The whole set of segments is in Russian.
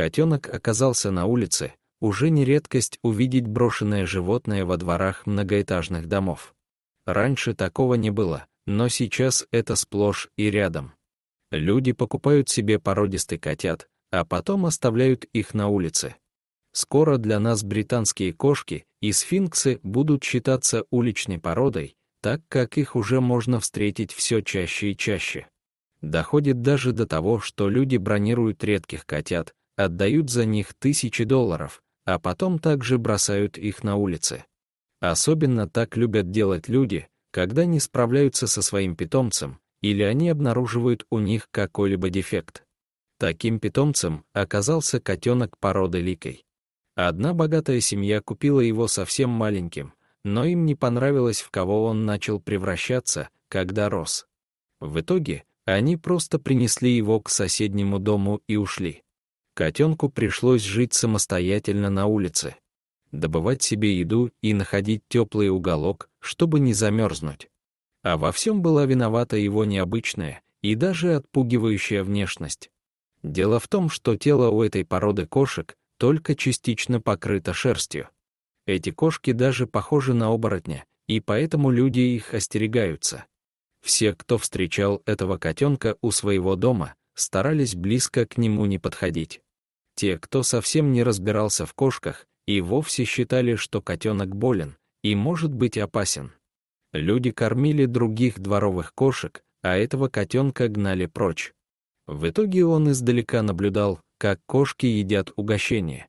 котенок оказался на улице, уже не редкость увидеть брошенное животное во дворах многоэтажных домов. Раньше такого не было, но сейчас это сплошь и рядом. Люди покупают себе породистых котят, а потом оставляют их на улице. Скоро для нас британские кошки и сфинксы будут считаться уличной породой, так как их уже можно встретить все чаще и чаще. Доходит даже до того, что люди бронируют редких котят, отдают за них тысячи долларов, а потом также бросают их на улице. Особенно так любят делать люди, когда не справляются со своим питомцем или они обнаруживают у них какой-либо дефект. Таким питомцем оказался котенок породы ликой. Одна богатая семья купила его совсем маленьким, но им не понравилось, в кого он начал превращаться, когда рос. В итоге они просто принесли его к соседнему дому и ушли. Котенку пришлось жить самостоятельно на улице, добывать себе еду и находить теплый уголок, чтобы не замерзнуть. А во всем была виновата его необычная и даже отпугивающая внешность. Дело в том, что тело у этой породы кошек только частично покрыто шерстью. Эти кошки даже похожи на оборотня, и поэтому люди их остерегаются. Все, кто встречал этого котенка у своего дома, старались близко к нему не подходить. Те, кто совсем не разбирался в кошках, и вовсе считали, что котенок болен и может быть опасен. Люди кормили других дворовых кошек, а этого котенка гнали прочь. В итоге он издалека наблюдал, как кошки едят угощение.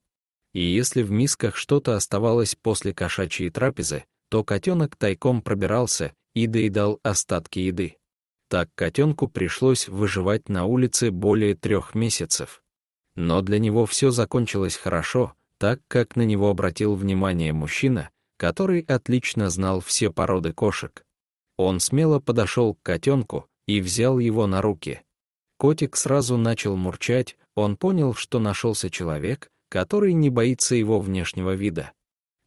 И если в мисках что-то оставалось после кошачьей трапезы, то котенок тайком пробирался и доедал остатки еды. Так котенку пришлось выживать на улице более трех месяцев. Но для него все закончилось хорошо, так как на него обратил внимание мужчина, который отлично знал все породы кошек. Он смело подошел к котенку и взял его на руки. Котик сразу начал мурчать, он понял, что нашелся человек, который не боится его внешнего вида.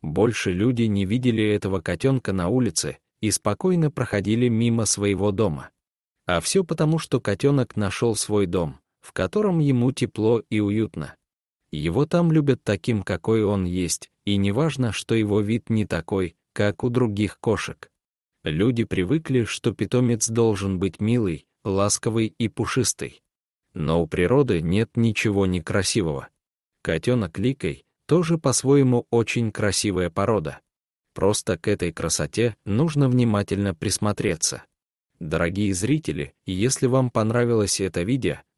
Больше люди не видели этого котенка на улице и спокойно проходили мимо своего дома. А все потому, что котенок нашел свой дом — в котором ему тепло и уютно. Его там любят таким, какой он есть, и неважно, что его вид не такой, как у других кошек. Люди привыкли, что питомец должен быть милый, ласковый и пушистый. Но у природы нет ничего некрасивого. Котенок Ликой тоже по-своему очень красивая порода. Просто к этой красоте нужно внимательно присмотреться. Дорогие зрители, если вам понравилось это видео,